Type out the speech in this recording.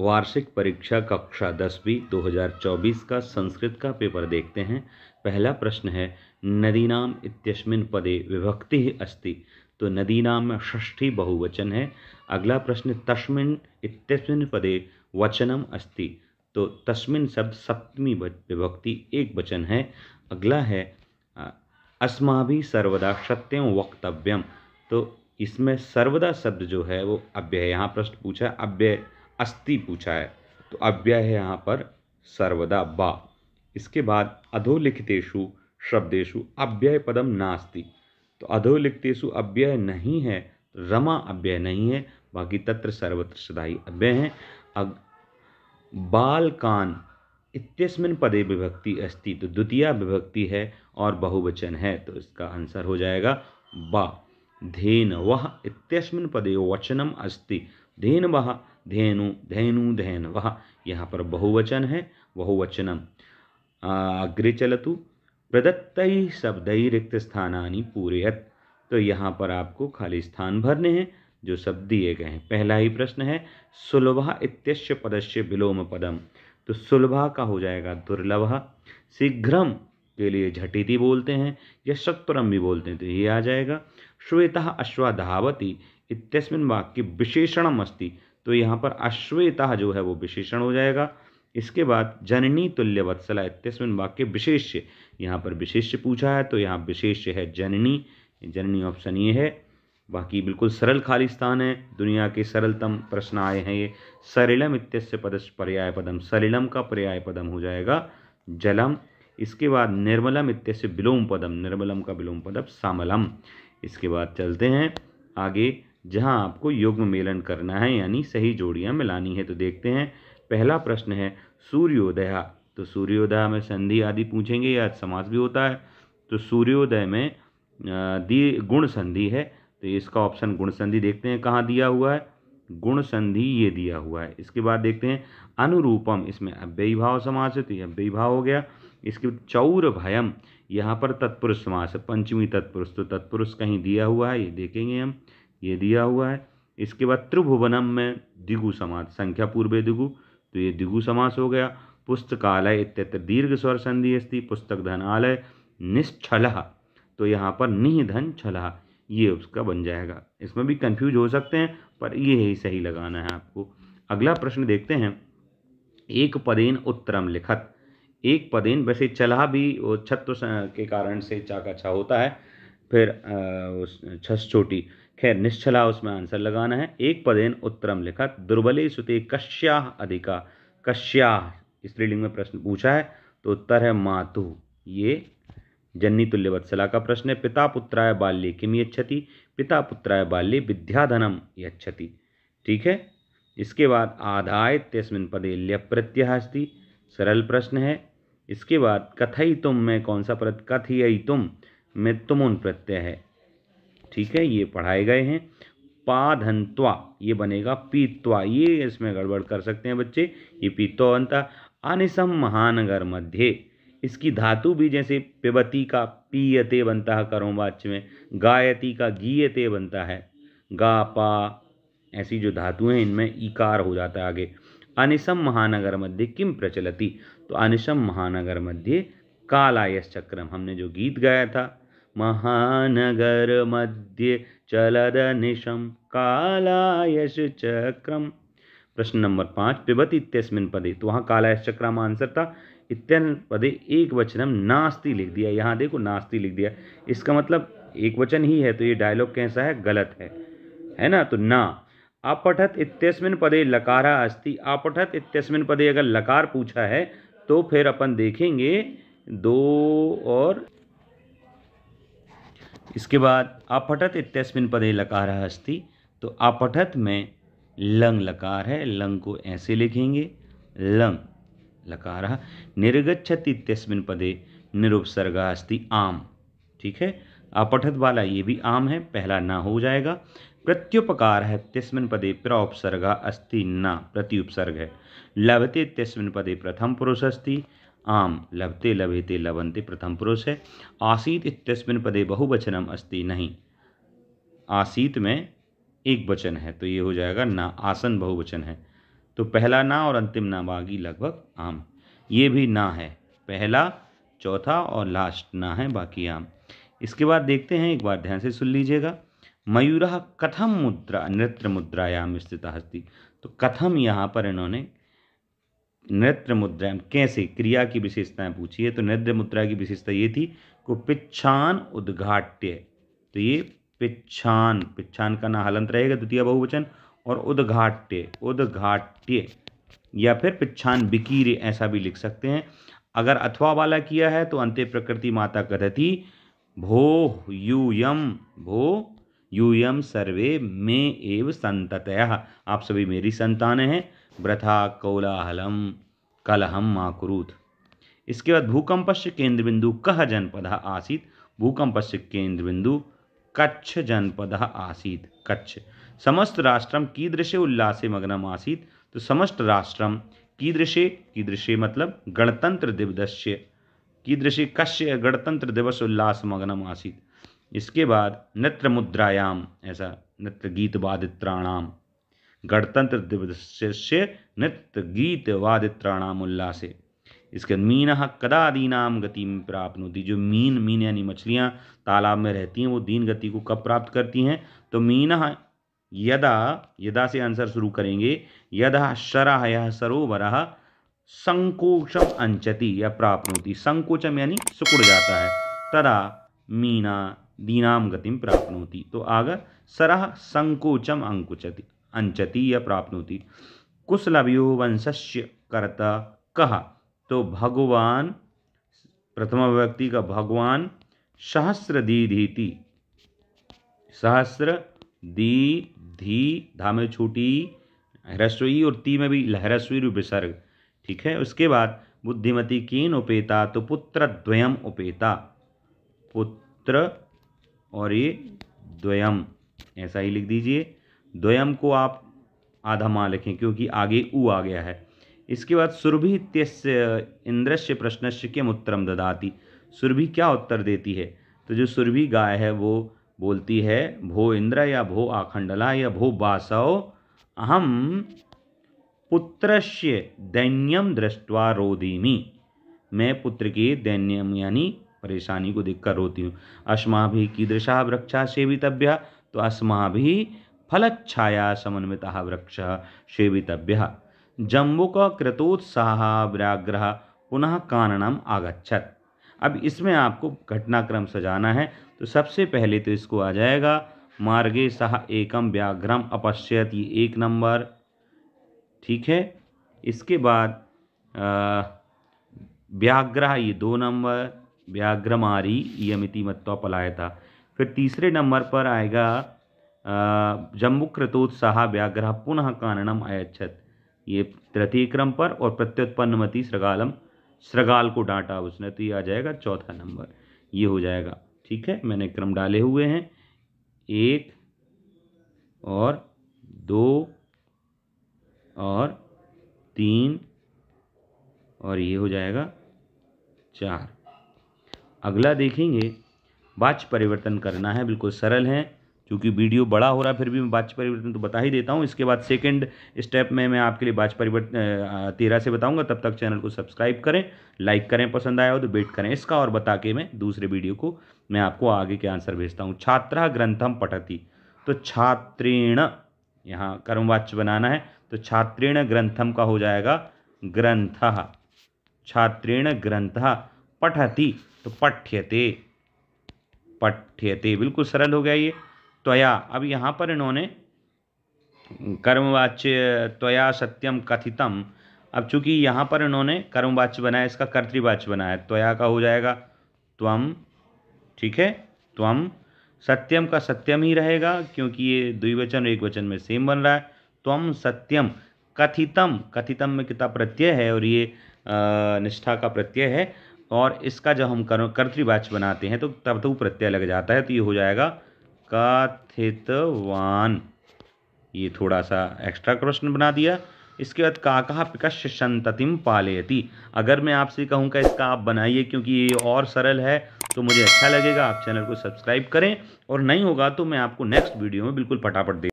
वार्षिक परीक्षा कक्षा दसवीं 2024 का संस्कृत का पेपर देखते हैं पहला प्रश्न है नदीनाम इत्यस्मिन पदे विभक्ति अस्ति तो नदीनाम षष्ठी बहुवचन है अगला प्रश्न तस्मिन इत्यस्मिन पदे वचनम अस्ति तो तस्मिन शब्द सप्तमी विभक्ति एक वचन है अगला है अस्मा भी सर्वदा सत्यम वक्तव्यम तो इसमें सर्वदा शब्द जो है वो अव्यय यहाँ प्रश्न पूछा अव्यय अस्ति पूछा है तो अव्यय है यहाँ पर सर्वदा बा इसके बाद अधोलिखितेशु शब्देशु अव्यय पदम नास्ति तो अधोलिखितेशु अव्यय नहीं है रमा अव्यय नहीं है बाकी तत्र सर्वत्र सदाई अव्यय हैं अग बालकान इतस्मिन पदे विभक्ति अस्ति तो द्वितीय विभक्ति है और बहुवचन है तो इसका आंसर हो जाएगा बा धेन वह इतस्मिन पदे वचनम अस्ति धेन वह धेनु धेनु वह यहाँ पर बहुवचन है बहुवचनम अग्रे चलतु प्रदत्त शब्द रिक्त स्थानानि पूरयत तो यहाँ पर आपको खाली स्थान भरने हैं जो शब्द दिए गए हैं पहला ही प्रश्न है सुलभा इत्यस्य पदस्य विलोम पदम तो सुलभा का हो जाएगा दुर्लभ शीघ्रम के लिए झटिति बोलते हैं या सत्वरम भी बोलते हैं तो ये आ जाएगा श्वेता अश्वा धावती इतस्मिन वाक्य विशेषणम अस्ति तो यहाँ पर अश्वेता जो है वो विशेषण हो जाएगा इसके बाद जननी तुल्य वत्सला इत्यस्मिन वाक्य विशेष्य यहाँ पर विशेष्य पूछा है तो यहाँ विशेष्य है जननी जननी ऑप्शन ये है बाकी बिल्कुल सरल खाली स्थान है दुनिया के सरलतम प्रश्न आए हैं ये सरिलम इत्यस्य पदस्य पर्याय पदम सरिलम का पर्याय पदम हो जाएगा जलम इसके बाद निर्मलम इत्यस्य विलोम पदम निर्मलम का विलोम पदम सामलम इसके बाद चलते हैं आगे जहां आपको युग्म मेलन करना है यानी सही जोड़ियां मिलानी है तो देखते हैं पहला प्रश्न है सूर्योदय तो सूर्योदय में संधि आदि पूछेंगे या समास भी होता है तो सूर्योदय में दी गुण संधि है तो इसका ऑप्शन गुण संधि देखते हैं कहाँ दिया हुआ है गुण संधि ये दिया हुआ है इसके बाद देखते हैं अनुरूपम इसमें अव्ययी भाव समास है तो ये अव्ययी भाव हो गया इसके चौर भयम यहाँ पर तत्पुरुष समास है पंचमी तत्पुरुष तो तत्पुरुष कहीं दिया हुआ है ये देखेंगे हम ये दिया हुआ है इसके बाद त्रिभुवनम में दिगु समास संख्या पूर्वे दिगु तो ये दिगु समास हो गया पुस्तकालय इत्यत्र दीर्घ स्वर संधि अस्थि पुस्तक धनालय निश्छल तो यहाँ पर निधन छलह ये उसका बन जाएगा इसमें भी कंफ्यूज हो सकते हैं पर ये ही सही लगाना है आपको अगला प्रश्न देखते हैं एक पदेन उत्तरम लिखत एक पदेन वैसे चला भी वो छत्व के कारण से चाका छा होता है फिर छस छोटी खैर निश्चला उसमें आंसर लगाना है एक पदेन उत्तरम लिखा दुर्बले सुते कश्या अधिका कश्या स्त्रीलिंग में प्रश्न पूछा है तो उत्तर है मातु ये जन्नी तुल्य वत्सला का प्रश्न है पिता पुत्राय बाल्य किम यति पिता पुत्राय बाल्य विद्याधनम यति ठीक है इसके बाद आधाय तस्मिन पदे ल्यप्रत्यस्ति सरल प्रश्न है इसके बाद कथई तुम में कौन सा प्रत कथई तुम में तुम उन प्रत्यय है ठीक है ये पढ़ाए गए हैं पाधंत्वा ये बनेगा पीत्वा ये इसमें गड़बड़ कर सकते हैं बच्चे ये पीत्वा बनता अनिसम महानगर मध्य इसकी धातु भी जैसे पिबती का पीयते बनता है करोवाच में गायती का गीयते बनता है गा पा ऐसी जो धातुएं हैं इनमें इकार हो जाता है आगे अनिशम महानगर मध्य किम प्रचलती तो अनिशम महानगर मध्य कालायस चक्रम हमने जो गीत गाया था महानगर चलद निशम कालायश चक्रम प्रश्न नंबर पाँच पिबत इतस्मिन पदे तो वहाँ कालायशचक्राम आंसर था इतन पदे एक वचनम नास्ती लिख दिया यहाँ देखो नास्ती लिख दिया इसका मतलब एक वचन ही है तो ये डायलॉग कैसा है गलत है है ना तो ना अपठत इतस्मिन पदे लकारा अस्ति अपठत इतस्मिन पदे अगर लकार पूछा है तो फिर अपन देखेंगे दो और इसके बाद आपठत इत्यस्मिन पदे लकार अस्ति तो अपठत में लंग लकार है लंग को ऐसे लिखेंगे लंग लकार निर्गछत इतस्मिन पदे निरुपसर्ग अस्ति आम ठीक है अपठत वाला ये भी आम है पहला ना हो जाएगा प्रत्युपकार है तिस्मिन पदे प्रउपसर्गा अस्थि ना प्रत्युपसर्ग है लभते तिस्मिन पदे प्रथम पुरुष अस्थि आम लभते लभेते लभंते प्रथम पुरुष है आसीत इतस्मिन पदे बहुवचनम अस्ति नहीं आसीत में एक वचन है तो ये हो जाएगा ना आसन बहुवचन है तो पहला ना और अंतिम ना बागी लगभग आम ये भी ना है पहला चौथा और लास्ट ना है बाकी आम इसके बाद देखते हैं एक बार ध्यान से सुन लीजिएगा मयूर कथम मुद्रा नृत्य मुद्रायाम स्थित हस्ती तो कथम यहाँ पर इन्होंने नेत्र मुद्रा कैसे क्रिया की विशेषताएं पूछी है तो नेत्र मुद्रा की विशेषता ये थी को पिच्छान उद्घाट्य तो ये पिच्छान पिच्छान का ना हलंत रहेगा द्वितीय बहुवचन और उद्घाट्य उद्घाट्य या फिर पिच्छान बिकीर ऐसा भी लिख सकते हैं अगर अथवा वाला किया है तो अंत्य प्रकृति माता कथती भो यूयम भो यूयम सर्वे में एव संततया आप सभी मेरी संतान हैं वृथा कौलाहलम कलहम माकुरूथ इसके बाद भूकंप केंद्र बिंदु कह जनपद आसीत भूकंपस्य केंद्र बिंदु कच्छ जनपद आसीत कच्छ समस्त राष्ट्रम कीदृशे उल्लासे मग्नम आसीत तो समस्त राष्ट्रम कीदृशे कीदृशे मतलब गणतंत्र दिवस कीदृशे कश्य गणतंत्र दिवस उल्लास मग्नम आसीत इसके बाद नृत्य मुद्रायाम ऐसा नृत्य गीत बाधित्राणाम गणतंत्र से नृत्य गीत वादित्राणाम उल्लासे इसके मीन कदा दीनाम गति में प्राप्त जो मीन मीन यानी मछलियाँ तालाब में रहती हैं वो दीन गति को कब प्राप्त करती हैं तो मीन यदा यदा से आंसर शुरू करेंगे यदा शराह यह सरोवर संकोचम अंचती या प्राप्त होती संकोचम यानी सुकुड़ जाता है तदा मीना दीनाम गतिम प्राप्त होती तो आगर सरह संकोचम अंकुचति अंचति या प्राप्नोति कुशलवयो वंशस्य कर्ता कह तो भगवान प्रथमा व्यक्ति का भगवान सहस्र दी धीति सहस्र दी धी धा में छोटी ह्रस्वी और ती में भी लहरस्वी रूप विसर्ग ठीक है उसके बाद बुद्धिमती कीन उपेता तो पुत्र द्वयम उपेता पुत्र और ये द्वयम ऐसा ही लिख दीजिए द्वयम को आप आधा माँ लिखें क्योंकि आगे ऊ आ गया है इसके बाद सुरभि इत्यस्य इंद्रस्य प्रश्न किम उत्तरम ददाती सुरभि क्या उत्तर देती है तो जो सुरभि गाय है वो बोलती है भो इंद्र या भो आखंडला या भो बासव अहम पुत्रस्य दैन्यम दृष्टवा रोदीमी मैं पुत्र के दैन्यम यानी परेशानी को देखकर रोती हूँ अस्मा भी कीदृशा वृक्षा सेवितव्या तो अस्मा भी फलच्छाया वृक्ष वृक्षः जम्बुक कृतोत्साह व्याघ्र पुनः काननम आगछत अब इसमें आपको घटनाक्रम सजाना है तो सबसे पहले तो इसको आ जाएगा मार्गे सह एकम व्याघ्रम अपश्यत ये एक नंबर ठीक है इसके बाद व्याघ्र ये दो नंबर व्याघ्रमारी यमिति मत्वा पलायता फिर तीसरे नंबर पर आएगा जम्बुक्रतोत्साह व्याघ्र पुनः काननम अयच्छत ये तृतीय क्रम पर और प्रत्युत्पन्नमति श्रगालम श्रगाल को डांटा उसने तो ये आ जाएगा चौथा नंबर ये हो जाएगा ठीक है मैंने क्रम डाले हुए हैं एक और दो और तीन और ये हो जाएगा चार अगला देखेंगे वाच परिवर्तन करना है बिल्कुल सरल है क्योंकि वीडियो बड़ा हो रहा है फिर भी मैं वाच्य परिवर्तन तो बता ही देता हूँ इसके बाद सेकेंड स्टेप में मैं आपके लिए बाच्य परिवर्तन तेरह से बताऊँगा तब तक चैनल को सब्सक्राइब करें लाइक करें पसंद आया हो तो वेट करें इसका और बता के मैं दूसरे वीडियो को मैं आपको आगे के आंसर भेजता हूँ छात्रा ग्रंथम पठती तो छात्रेण यहाँ कर्मवाच्य बनाना है तो छात्रेण ग्रंथम का हो जाएगा ग्रंथ छात्रेण ग्रंथ पठती तो पठ्यते पठ्यते बिल्कुल सरल हो गया ये त्वया अब यहाँ पर इन्होंने कर्मवाच्य त्वया सत्यम कथितम अब चूंकि यहाँ पर इन्होंने कर्मवाच्य बनाया इसका कर्तृवाच्य बनाया त्वया का हो जाएगा त्वम ठीक है त्वम सत्यम का सत्यम ही रहेगा क्योंकि ये द्विवचन और एक वचन में सेम बन रहा है त्वम सत्यम कथितम कथितम में किताब प्रत्यय है और ये निष्ठा का प्रत्यय है और इसका जब हम कर्तृवाच्य बनाते हैं तो तब तो प्रत्यय लग जाता है तो ये हो जाएगा कथितवान ये थोड़ा सा एक्स्ट्रा क्वेश्चन बना दिया इसके बाद काका पिकश संततिम पालेती अगर मैं आपसे कहूँ का इसका आप बनाइए क्योंकि ये और सरल है तो मुझे अच्छा लगेगा आप चैनल को सब्सक्राइब करें और नहीं होगा तो मैं आपको नेक्स्ट वीडियो में बिल्कुल फटाफट दे